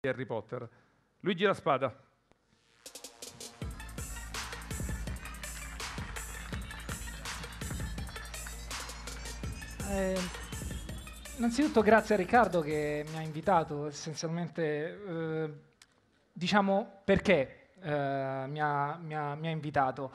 di Harry Potter. Luigi la spada. Eh, innanzitutto grazie a Riccardo che mi ha invitato, essenzialmente eh, diciamo perché eh, mi, ha, mi, ha, mi ha invitato.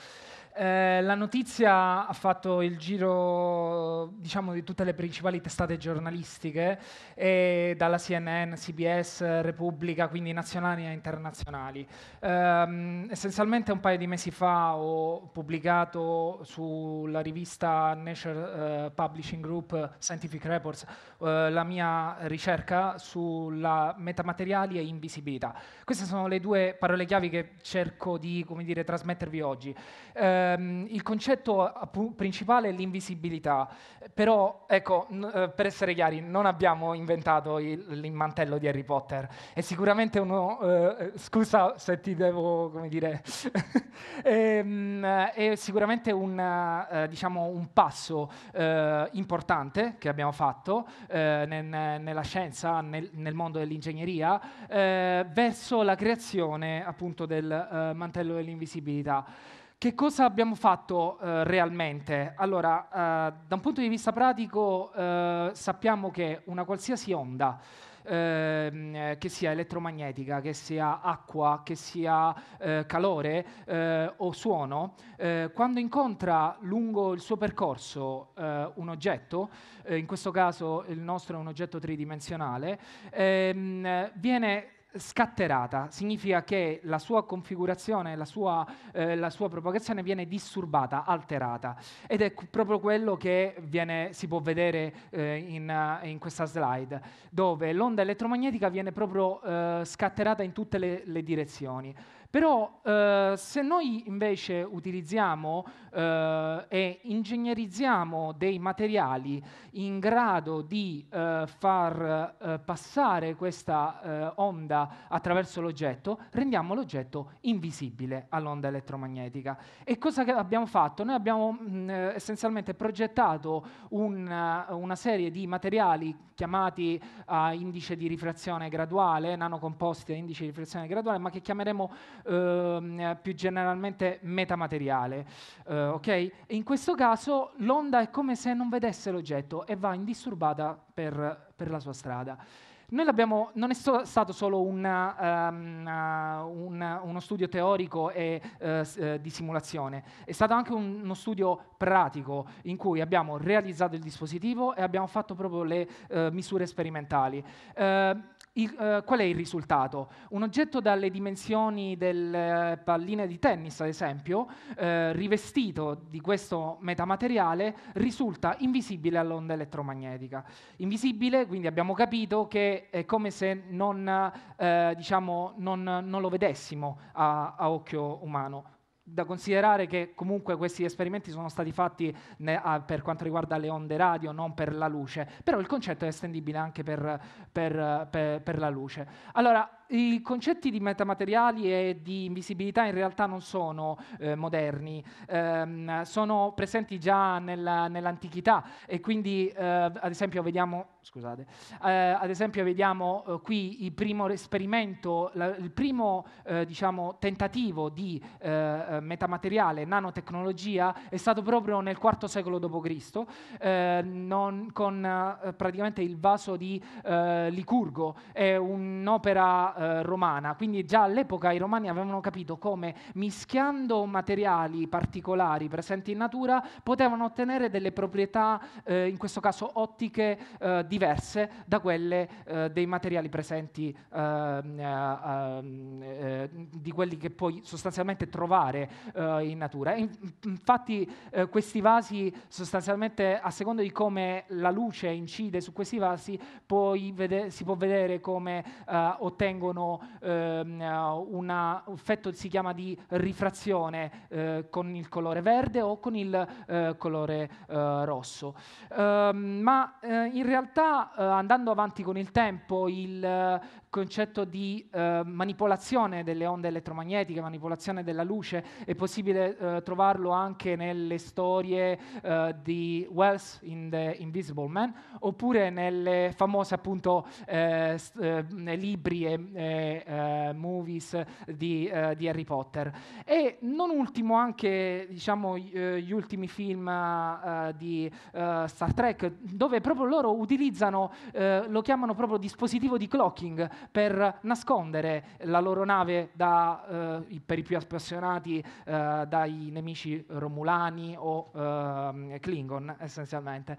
Eh, la notizia ha fatto il giro diciamo, di tutte le principali testate giornalistiche, eh, dalla CNN, CBS, Repubblica, quindi nazionali e internazionali. Eh, essenzialmente un paio di mesi fa ho pubblicato sulla rivista Nature eh, Publishing Group Scientific Reports eh, la mia ricerca sulla metamateriali e invisibilità. Queste sono le due parole chiavi che cerco di dire, trasmettervi oggi. Eh, ehm, il concetto appu- principale è l'invisibilità, però ecco, n- eh, per essere chiari, non abbiamo inventato il, il, mantello di Harry Potter, è sicuramente uno... Eh, eh scusa se ti devo, come dire... ehm, è sicuramente una, eh, diciamo un passo eh, importante che abbiamo fatto eh, nel, nella scienza, nel, nel mondo dell'ingegneria, verso la creazione appunto del mantello dell'invisibilità. Che cosa abbiamo fatto eh, realmente? Allora, eh, da un punto di vista pratico eh, sappiamo che una qualsiasi onda, ehm, eh, che sia elettromagnetica, che sia acqua, che sia eh, calore eh, o suono, quando incontra lungo il suo percorso un oggetto, in questo caso il nostro è un oggetto tridimensionale, ehm, viene scatterata, significa che la sua configurazione, la sua, eh, la sua, propagazione viene disturbata, alterata ed è proprio quello che viene, si può vedere eh, in, eh, in, questa slide, dove l'onda elettromagnetica viene proprio eh, scatterata in tutte le, le direzioni. Però eh, se noi invece utilizziamo eh, e ingegnerizziamo dei materiali in grado di eh, far eh, passare questa eh, onda attraverso l'oggetto, rendiamo l'oggetto invisibile all'onda elettromagnetica. E cosa abbiamo fatto? Noi abbiamo mh, mm, eh, essenzialmente progettato un, una serie di materiali chiamati a indice di rifrazione graduale, nanocomposti a indice di rifrazione graduale, ma che chiameremo Ehm, più generalmente metamateriale. Eh, okay? In questo caso l'onda è come se non vedesse l'oggetto e va indisturbata per, per la sua strada. Abbiamo, non è so, stato solo una, um, ehm, uh, eh, un, uno studio teorico e uh, s, eh, di simulazione, è stato anche un, uno studio pratico in cui abbiamo realizzato il dispositivo e abbiamo fatto proprio le misure sperimentali. Ehm, il, eh, qual è il risultato? Un oggetto dalle dimensioni delle eh, palline di tennis, ad esempio, eh, rivestito di questo metamateriale, risulta invisibile all'onda elettromagnetica. Invisibile, quindi abbiamo capito che è come se non, eh, diciamo, non, non lo vedessimo a, a occhio umano da considerare che comunque questi esperimenti sono stati fatti ne, a, per quanto riguarda le onde radio, non per la luce, però il concetto è estendibile anche per, per, per, per la luce. Allora, i concetti di metamateriali e di invisibilità in realtà non sono eh, moderni, ehm, sono presenti già nella, nell'antichità e quindi eh, ad esempio vediamo, scusate, eh, ad esempio vediamo eh, qui il primo esperimento, la, il primo eh, diciamo, tentativo di eh, metamateriale, nanotecnologia, è stato proprio nel IV secolo d.C., con praticamente il vaso di Licurgo, è un'opera eh, romana, quindi già all'epoca i romani avevano capito come mischiando materiali particolari presenti in natura potevano ottenere delle proprietà, eh, in questo caso ottiche, eh, diverse da quelle eh, dei materiali presenti, ehm, eh, ehm, eh, di quelli che puoi sostanzialmente trovare in natura. E infatti questi vasi sostanzialmente a seconda di come la luce incide su questi vasi, vede- si può vedere come ottengono ottengono ehm, una, un effetto si chiama di rifrazione eh, con il colore verde o con il eh, colore eh, rosso. Ehm, ma eh, in realtà eh, andando avanti con il tempo il concetto di eh, manipolazione delle onde elettromagnetiche, manipolazione della luce, è possibile eh, trovarlo anche nelle storie eh, di Wells in The Invisible Man, oppure nelle famose appunto eh, eh, libri e eh, movies di, di, Harry Potter. E non ultimo anche diciamo, gli ultimi film di Star Trek, dove proprio loro utilizzano, lo chiamano proprio dispositivo di clocking, per nascondere la loro nave da, eh, per i più appassionati eh, dai nemici romulani o eh, Klingon essenzialmente.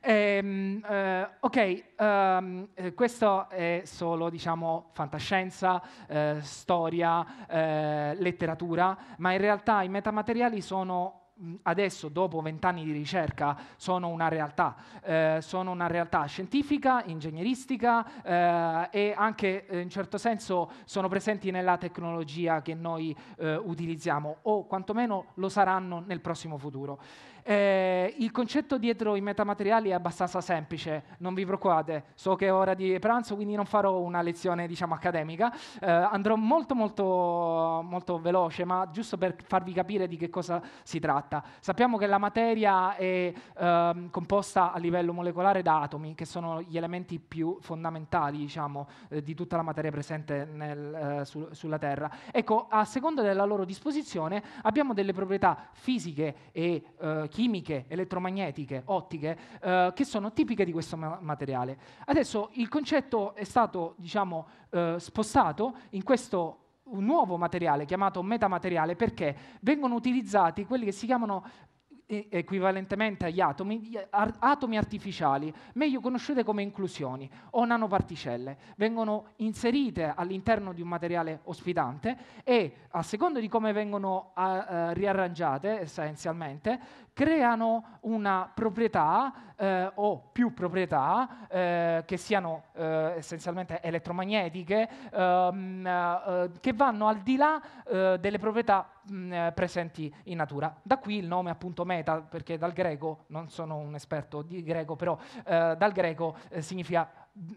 Ehm, eh, ok, ehm, eh, questo è solo diciamo, fantascienza, eh, storia, letteratura, ma in realtà i metamateriali sono Mm, adesso, dopo vent'anni di ricerca, sono una realtà. Eh, sono una realtà scientifica, ingegneristica eh, e anche eh, in certo senso sono presenti nella tecnologia che noi eh, utilizziamo o quantomeno lo saranno nel prossimo futuro. Eh, il concetto dietro i metamateriali è abbastanza semplice, non vi preoccupate, so che è ora di pranzo, quindi non farò una lezione diciamo, accademica, eh, andrò molto, molto, molto veloce, ma giusto per farvi capire di che cosa si tratta. Sappiamo che la materia è ehm, composta a livello molecolare da atomi, che sono gli elementi più fondamentali diciamo, eh, di tutta la materia presente nel, eh, su, sulla Terra. Ecco, a seconda della loro disposizione abbiamo delle proprietà fisiche e eh, chimiche, elettromagnetiche, ottiche, eh, che sono tipiche di questo ma- materiale. Adesso il concetto è stato diciamo, eh, spostato in questo un nuovo materiale chiamato metamateriale perché vengono utilizzati quelli che si chiamano equivalentemente agli atomi, atomi artificiali, meglio conosciute come inclusioni o nanoparticelle. Vengono inserite all'interno di un materiale ospitante e a seconda di come vengono uh, riarrangiate essenzialmente, creano una proprietà eh, o più proprietà eh, che siano eh, essenzialmente elettromagnetiche ehm, eh, che vanno al di là eh, delle proprietà eh, presenti in natura. Da qui il nome appunto meta, perché dal greco, non sono un esperto di greco, però eh, dal greco eh, significa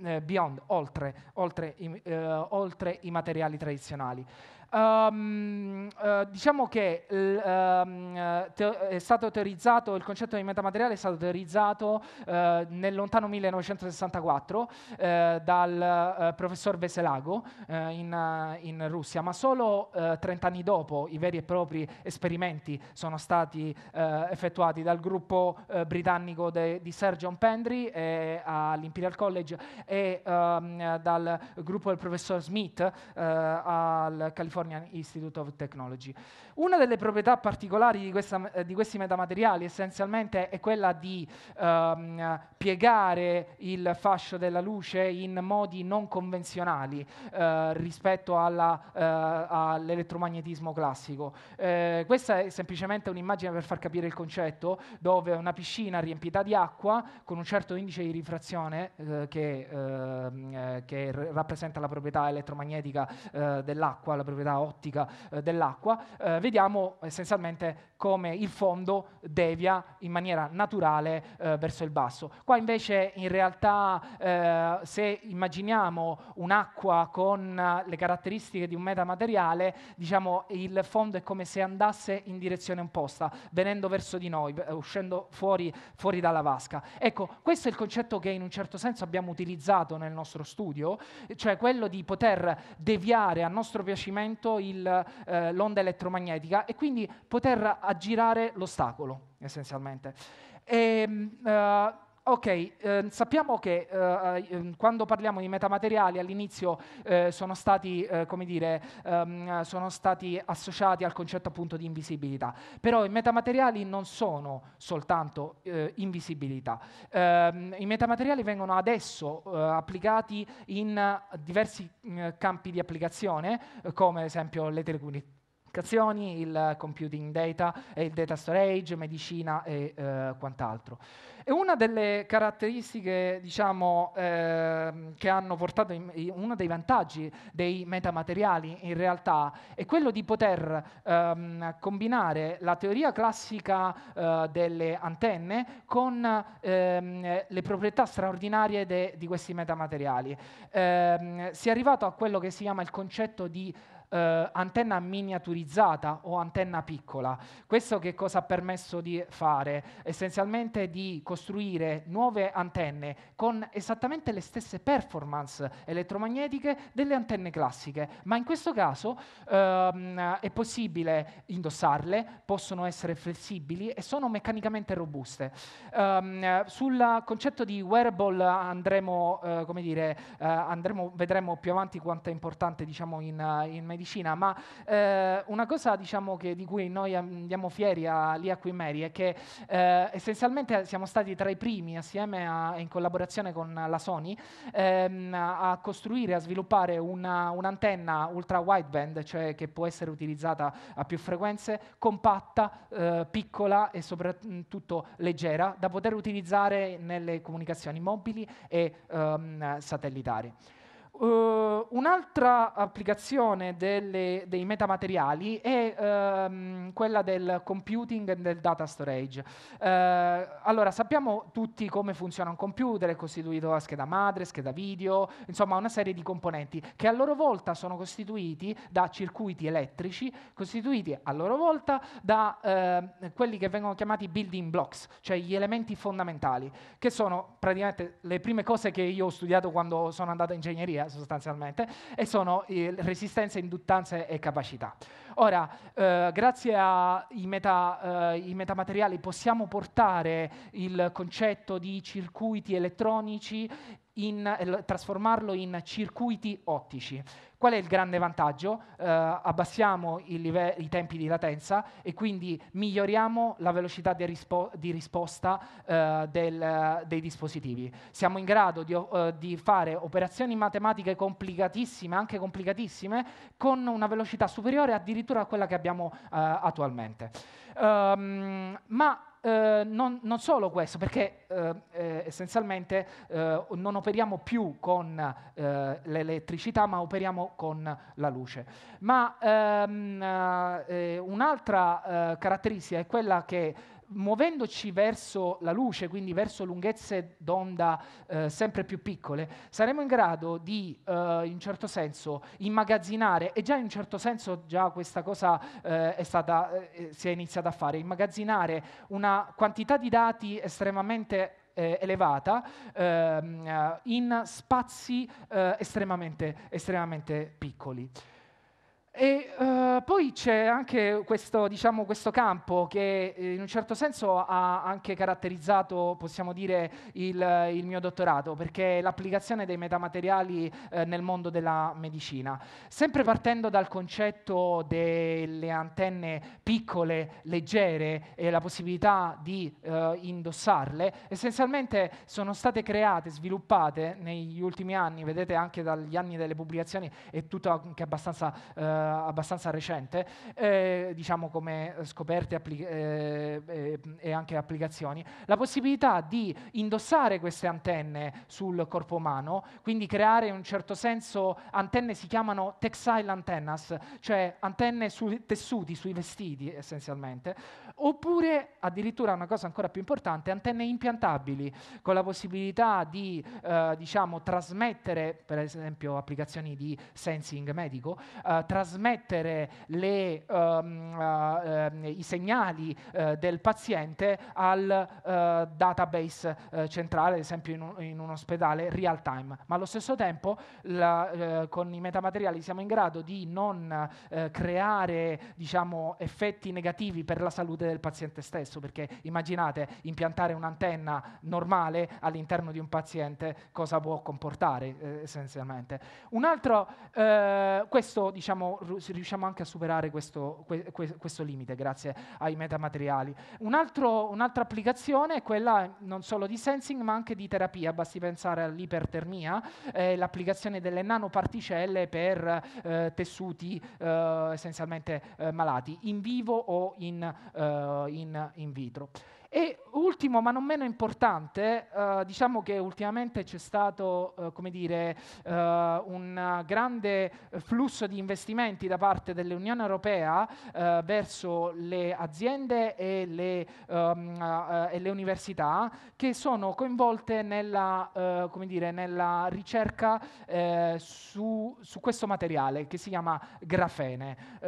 eh, beyond, oltre, oltre i, eh, oltre i materiali tradizionali. Um, uh, diciamo che l, um, te- è stato teorizzato, il concetto di metamateriale è stato teorizzato uh, nel lontano 1964 uh, eh, dal professor Veselago in, in, Russia, ma solo 30 anni dopo i veri e propri esperimenti sono stati effettuati dal gruppo britannico de- di Sir John Pendry e, all'Imperial College e um, dal gruppo del professor Smith al California California Institute of Technology. Una delle proprietà particolari di, questa, eh, di questi metamateriali essenzialmente è quella di ehm, piegare il fascio della luce in modi non convenzionali eh, rispetto alla, eh, all'elettromagnetismo classico. Eh, questa è semplicemente un'immagine per far capire il concetto, dove una piscina riempita di acqua con un certo indice di rifrazione eh, che, ehm, eh, che r- rappresenta la proprietà elettromagnetica dell'acqua, la proprietà sfera ottica eh, dell'acqua, eh, vediamo essenzialmente come il fondo devia in maniera naturale eh, verso il basso. Qua invece in realtà eh, se immaginiamo un'acqua con eh, le caratteristiche di un metamateriale, diciamo il fondo è come se andasse in direzione opposta, venendo verso di noi, eh, uscendo fuori, fuori dalla vasca. Ecco, questo è il concetto che in un certo senso abbiamo utilizzato nel nostro studio, cioè quello di poter deviare a nostro piacimento appunto il, eh, l'onda elettromagnetica e quindi poter aggirare l'ostacolo essenzialmente. E, ehm, eh, Ok, eh, sappiamo che eh, eh quando parliamo di metamateriali all'inizio eh, sono, stati, eh, dire, ehm, sono stati associati al concetto appunto di invisibilità, però i metamateriali non sono soltanto eh, invisibilità, ehm, i metamateriali vengono adesso applicati in diversi mm, campi di applicazione come ad esempio le, tele- applicazioni, il computing data, eh, il data storage, medicina e eh, quant'altro. E una delle caratteristiche, diciamo, eh, che hanno portato in, uno dei vantaggi dei metamateriali in realtà è quello di poter ehm, combinare la teoria classica eh, delle antenne con ehm, le proprietà straordinarie de, di questi metamateriali. Ehm, si è arrivato a quello che si chiama il concetto di eh, antenna miniaturizzata o antenna piccola. Questo che cosa ha permesso di fare? Essenzialmente di costruire nuove antenne con esattamente le stesse performance elettromagnetiche delle antenne classiche, ma in questo caso ehm, è possibile indossarle, possono essere flessibili e sono meccanicamente robuste. Um, sul concetto di wearable andremo, eh, come dire, eh, andremo, vedremo più avanti quanto è importante diciamo, in, in medicina medicina, ma eh, una cosa diciamo, che, di cui noi andiamo fieri a, lì a Quimeri è che eh, essenzialmente siamo stati tra i primi, assieme a, in collaborazione con la Sony, ehm, a costruire, a sviluppare una, un'antenna ultra wideband, cioè che può essere utilizzata a più frequenze, compatta, eh, piccola e soprattutto leggera, da poter utilizzare nelle comunicazioni mobili e ehm, satellitari. Uh, un'altra applicazione delle, dei metamateriali è uh, quella del computing e del data storage. Uh, allora, sappiamo tutti come funziona un computer, è costituito da scheda madre, scheda video, insomma una serie di componenti che a loro volta sono costituiti da circuiti elettrici, costituiti a loro volta da uhm, quelli che vengono chiamati building blocks, cioè gli elementi fondamentali, che sono praticamente le prime cose che io ho studiato quando sono andato in ingegneria sostanzialmente, e sono eh, resistenze, induttanze e capacità. Ora, eh, grazie ai meta, eh, metamateriali possiamo portare il concetto di circuiti elettronici in, eh, trasformarlo in circuiti ottici. Qual è il grande vantaggio? Eh, abbassiamo live- i tempi di latenza e quindi miglioriamo la velocità di, rispo- di risposta eh, del, dei dispositivi. Siamo in grado di, eh, di, fare operazioni matematiche complicatissime, anche complicatissime, con una velocità superiore addirittura a quella che abbiamo eh, attualmente. Um, ma eh, non, non, solo questo, perché eh, eh essenzialmente eh, non operiamo più con eh, l'elettricità, ma operiamo con la luce. Ma ehm, eh, un'altra caratteristica è quella che muovendoci verso la luce, quindi verso lunghezze d'onda eh, sempre più piccole, saremo in grado di, eh, in un certo senso, immagazzinare, e già in un certo senso già questa cosa eh, è stata, eh, si è iniziata a fare, immagazzinare una quantità di dati estremamente eh, elevata ehm, eh, in spazi estremamente, estremamente piccoli. E uh, poi c'è anche questo, diciamo, questo, campo che eh, in un certo senso ha anche caratterizzato, possiamo dire, il, il mio dottorato, perché è l'applicazione dei metamateriali eh, nel mondo della medicina. Sempre partendo dal concetto delle antenne piccole, leggere e la possibilità di eh, indossarle, essenzialmente sono state create, sviluppate negli ultimi anni, vedete anche dagli anni delle pubblicazioni, è tutto anche abbastanza... Eh, eh, abbastanza recente, eh, diciamo come scoperte appli- eh, eh, e anche applicazioni, la possibilità di indossare queste antenne sul corpo umano, quindi creare in un certo senso antenne si chiamano textile antennas, cioè antenne sui tessuti, sui vestiti essenzialmente, oppure addirittura una cosa ancora più importante, antenne impiantabili con la possibilità di eh, diciamo trasmettere per esempio applicazioni di sensing medico, eh, trasmettere trasmettere le, um, uh, uh, i segnali uh, del paziente al eh, database eh, centrale, ad esempio in un, in un, ospedale real time. Ma allo stesso tempo la, con i metamateriali siamo in grado di non creare diciamo, effetti negativi per la salute del paziente stesso, perché immaginate impiantare un'antenna normale all'interno di un paziente cosa può comportare eh, essenzialmente. Un altro, eh, questo diciamo riusciamo anche a superare questo, questo limite grazie ai metamateriali. Un altro, un'altra applicazione è quella non solo di sensing ma anche di terapia, basti pensare all'ipertermia, eh, l'applicazione delle nanoparticelle per eh, tessuti eh, essenzialmente eh, malati, in vivo o in, eh, in, in vitro. E ultimo, ma non meno importante, eh, diciamo che ultimamente c'è stato eh, come dire, eh, un grande flusso di investimenti da parte dell'Unione Europea eh, verso le aziende e le, um, e le, università che sono coinvolte nella, eh, dire, nella ricerca su, su, questo materiale che si chiama grafene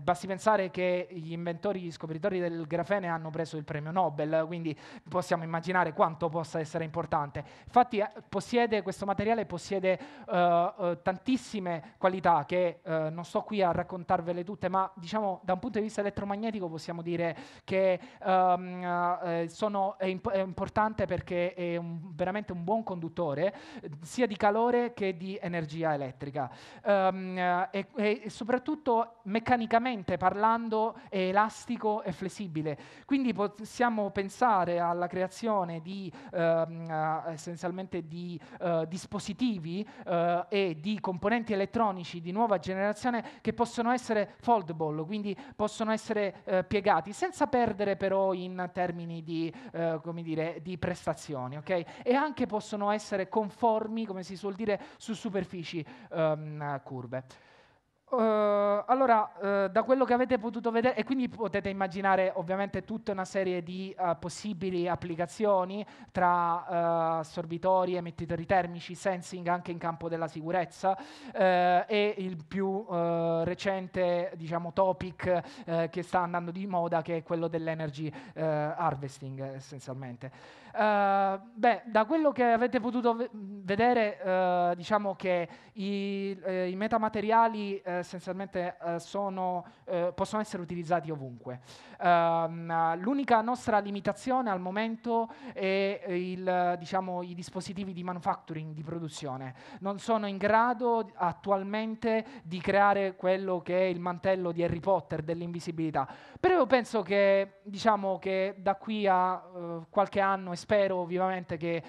basti pensare che gli inventori, gli scopritori del grafene hanno preso il premio Nobel, quindi possiamo immaginare quanto possa essere importante. Infatti eh, possiede, questo materiale possiede eh, eh tantissime qualità che eh, non sto qui a raccontarvele tutte, ma diciamo da un punto di vista elettromagnetico possiamo dire che ehm, sono, è, imp- è, importante perché è un, veramente un buon conduttore sia di calore che di energia elettrica ehm, e, e soprattutto meccanicamente dinamicamente parlando è elastico e flessibile. Quindi possiamo pensare alla creazione di ehm, eh, essenzialmente di eh, dispositivi eh, e di componenti elettronici di nuova generazione che possono essere foldable, quindi possono essere eh, piegati senza perdere però in termini di, eh, dire, di prestazioni, okay? E anche possono essere conformi, come si suol dire, su superfici ehm, curve. Uh, allora, uh, da quello che avete potuto vedere, e quindi potete immaginare ovviamente tutta una serie di uh, possibili applicazioni tra assorbitori, eh, emettitori termici, sensing anche in campo della sicurezza eh, e il più recente diciamo, topic che sta andando di moda che è quello dell'energy harvesting essenzialmente. Eh, beh, da quello che avete potuto vedere, uh, diciamo che i, eh, i metamateriali eh, essenzialmente eh, sono, eh, possono essere utilizzati ovunque. Ehm, l'unica nostra limitazione al momento è il, diciamo, i dispositivi di manufacturing, di produzione. Non sono in grado attualmente di creare quello che è il mantello di Harry Potter dell'invisibilità. Però io penso che, diciamo, che da qui a qualche anno spero vivamente che,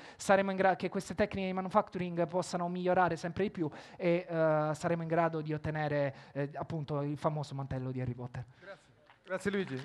gra- che queste tecniche di manufacturing possano migliorare sempre di più e uh, saremo in grado di ottenere eh, appunto il famoso mantello di Harry Potter. Grazie, Grazie Luigi.